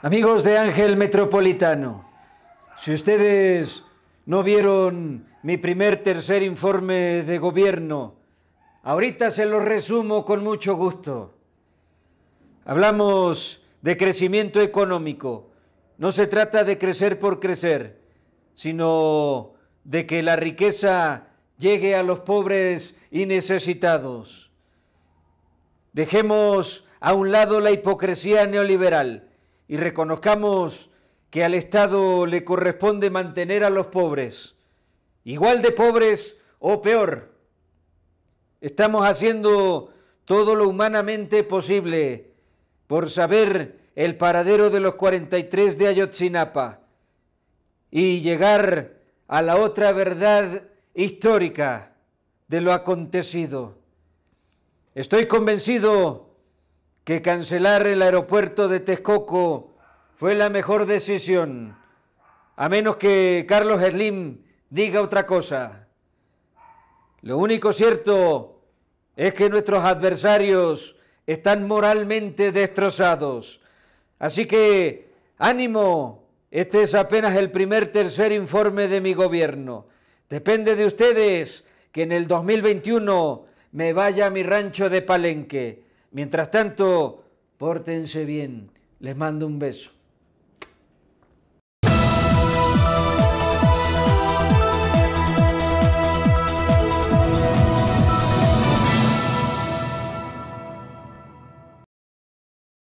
Amigos de Ángel Metropolitano, si ustedes no vieron mi primer tercer informe de gobierno, ahorita se lo resumo con mucho gusto. Hablamos de crecimiento económico. No se trata de crecer por crecer, sino de que la riqueza llegue a los pobres y necesitados. Dejemos a un lado la hipocresía neoliberal y reconozcamos que al Estado le corresponde mantener a los pobres, igual de pobres o peor. Estamos haciendo todo lo humanamente posible por saber el paradero de los 43 de Ayotzinapa y llegar a la otra verdad histórica de lo acontecido. Estoy convencido que cancelar el aeropuerto de Texcoco fue la mejor decisión, a menos que Carlos Slim diga otra cosa. Lo único cierto es que nuestros adversarios están moralmente destrozados. Así que, ánimo, este es apenas el primer tercer informe de mi gobierno. Depende de ustedes que en el 2021 me vaya a mi rancho de Palenque. Mientras tanto, pórtense bien. Les mando un beso.